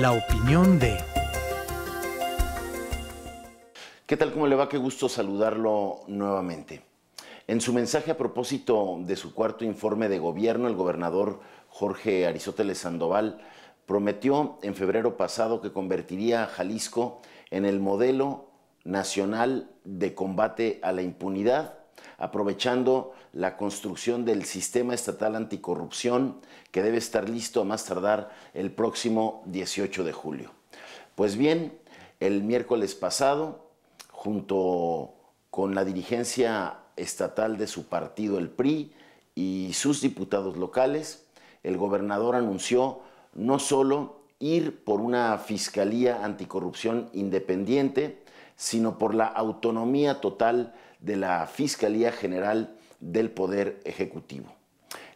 la opinión de... ¿Qué tal? ¿Cómo le va? Qué gusto saludarlo nuevamente. En su mensaje a propósito de su cuarto informe de gobierno, el gobernador Jorge Aristóteles Sandoval prometió en febrero pasado que convertiría a Jalisco en el modelo nacional de combate a la impunidad aprovechando la construcción del sistema estatal anticorrupción que debe estar listo a más tardar el próximo 18 de julio. Pues bien, el miércoles pasado, junto con la dirigencia estatal de su partido, el PRI, y sus diputados locales, el gobernador anunció no solo ir por una fiscalía anticorrupción independiente, sino por la autonomía total de la Fiscalía General del Poder Ejecutivo.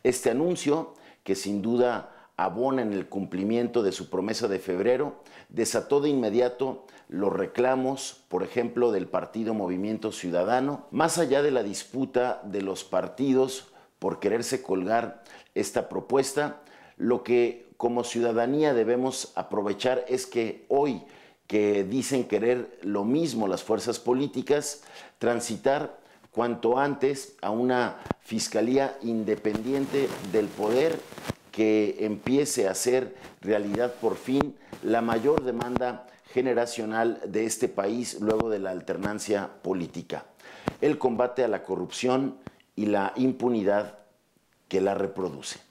Este anuncio, que sin duda abona en el cumplimiento de su promesa de febrero, desató de inmediato los reclamos, por ejemplo, del partido Movimiento Ciudadano, más allá de la disputa de los partidos por quererse colgar esta propuesta, lo que como ciudadanía debemos aprovechar es que hoy que dicen querer lo mismo las fuerzas políticas, transitar cuanto antes a una fiscalía independiente del poder que empiece a ser realidad por fin la mayor demanda generacional de este país luego de la alternancia política, el combate a la corrupción y la impunidad que la reproduce.